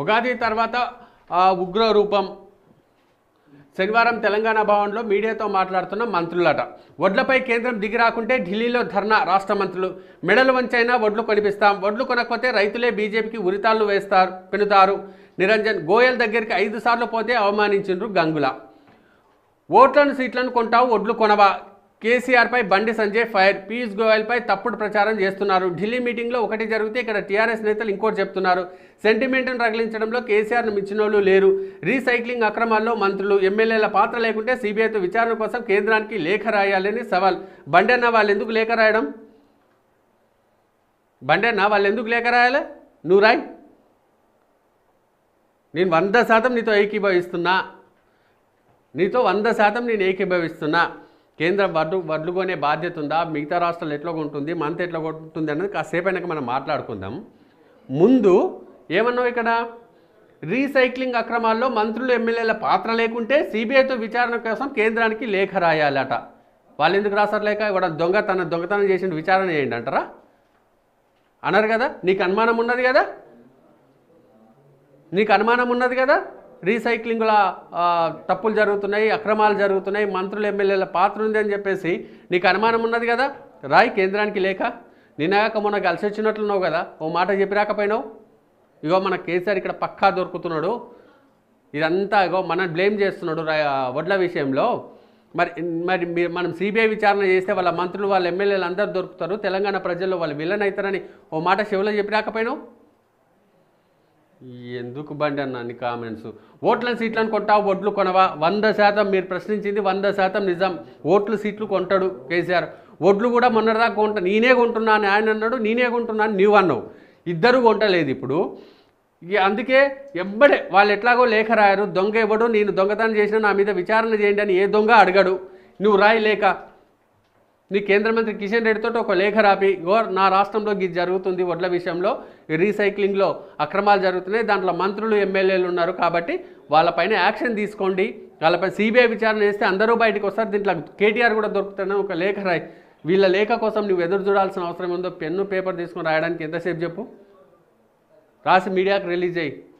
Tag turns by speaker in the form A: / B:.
A: ఉగాది తర్వాత ఉగ్ర రూపం శనివారం తెలంగాణ భవన్లో మీడియాతో మాట్లాడుతున్న మంత్రులట వడ్లపై కేంద్రం దిగి రాకుంటే ఢిల్లీలో ధర్నా రాష్ట్ర మంత్రులు మెడలు వంచైనా వడ్లు కొనిపిస్తాం వడ్లు కొనకపోతే రైతులే బీజేపీకి ఉరితాళ్లు వేస్తారు పెనుతారు నిరంజన్ గోయల్ దగ్గరికి ఐదు సార్లు పోతే అవమానించిండ్రు గంగుల ఓట్లను సీట్లను కొంటావు ఒడ్లు కొనవా కేసీఆర్పై బండి సంజయ్ ఫైర్ పీయూష్ గోయల్పై తప్పుడు ప్రచారం చేస్తున్నారు ఢిల్లీ మీటింగ్లో ఒకటి జరిగితే ఇక్కడ టీఆర్ఎస్ నేతలు ఇంకోటి చెప్తున్నారు సెంటిమెంట్ను రగిలించడంలో కేసీఆర్ను మించిన లేరు రీసైక్లింగ్ అక్రమాల్లో మంత్రులు ఎమ్మెల్యేల పాత్ర లేకుంటే సీబీఐతో విచారణ కోసం కేంద్రానికి లేఖ రాయాలని సవాల్ బండేనా వాళ్ళు ఎందుకు లేఖ రాయడం బండేనా వాళ్ళు ఎందుకు లేఖ రాయాలి నువ్వు రాయ్ నేను వంద శాతం నీతో ఏకీభవిస్తున్నా నీతో వంద శాతం నేను ఏకీభవిస్తున్నా కేంద్రం వడ్లు వడ్లు కొనే బాధ్యత ఉందా మిగతా రాష్ట్రాలు ఎట్లా ఉంటుంది మనత ఎట్లా ఉంటుంది అనేది కాసేపు అయినాక మనం మాట్లాడుకుందాం ముందు ఏమన్నావు ఇక్కడ రీసైక్లింగ్ అక్రమాల్లో మంత్రులు ఎమ్మెల్యేల పాత్ర లేకుంటే సిబిఐతో విచారణ కోసం కేంద్రానికి లేఖ రాయాలట వాళ్ళు ఎందుకు రాస్తారు లేక ఇవాడ దొంగ తన దొంగతనం చేసిన విచారణ చేయండి అంటారా అన్నారు కదా నీకు అనుమానం ఉన్నది కదా నీకు అనుమానం ఉన్నది కదా రీసైక్లింగ్ల తప్పులు జరుగుతున్నాయి అక్రమాలు జరుగుతున్నాయి మంత్రులు ఎమ్మెల్యేల పాత్ర ఉంది అని చెప్పేసి నీకు అనుమానం ఉన్నది కదా రాయి కేంద్రానికి లేక నిన్నగాక మొన్న కలిసి వచ్చినట్లున్నావు కదా ఓ మాట చెప్పి రాకపోయినావు ఇగో మన కేసీఆర్ ఇక్కడ పక్కా దొరుకుతున్నాడు ఇదంతా ఇగో మనం బ్లేమ్ చేస్తున్నాడు వడ్ల విషయంలో మరి మరి మనం సిబిఐ విచారణ చేస్తే వాళ్ళ మంత్రులు వాళ్ళ ఎమ్మెల్యేలు అందరూ దొరుకుతారు తెలంగాణ ప్రజల్లో వాళ్ళు విలన్ అవుతారని ఓ మాట శివలో చెప్పి రాకపోయినావు ఎందుకు బండి అన్న అన్ని కామెంట్స్ ఓట్లను సీట్లను కొంటావు ఓట్లు కొనవా వంద శాతం మీరు ప్రశ్నించింది వంద శాతం నిజం ఓట్లు సీట్లు కొంటాడు కేసీఆర్ ఓట్లు కూడా మొన్నటిదాకా కొంట నేనే కొంటున్నాను ఆయన అన్నాడు నేనే కొంటున్నాను నీవు అన్నావు ఇద్దరు కొంటలేదు ఇప్పుడు అందుకే ఎవ్వడే వాళ్ళు ఎట్లాగో లేఖ రాయరు దొంగ ఇవ్వడు నేను దొంగతనం చేసిన నా మీద విచారణ చేయండి అని ఏ దొంగ అడగడు నువ్వు రాయి లేక నీ కేంద్ర మంత్రి కిషన్ రెడ్డితో ఒక లేఖ రాపి గోర్ నా రాష్ట్రంలో ఇది జరుగుతుంది వడ్ల విషయంలో రీసైక్లింగ్లో అక్రమాలు జరుగుతున్నాయి దాంట్లో మంత్రులు ఎమ్మెల్యేలు ఉన్నారు కాబట్టి వాళ్ళపైన యాక్షన్ తీసుకోండి వాళ్ళపై సిబిఐ విచారణ చేస్తే అందరూ బయటకు వస్తారు దీంట్లో కేటీఆర్ కూడా దొరుకుతాడని ఒక లేఖ రాయి వీళ్ళ లేఖ కోసం నువ్వు ఎదురు చూడాల్సిన అవసరం ఉందో పెన్ను పేపర్ తీసుకొని రాయడానికి ఎంతసేపు చెప్పు రాసి మీడియాకు రిలీజ్ అయ్యి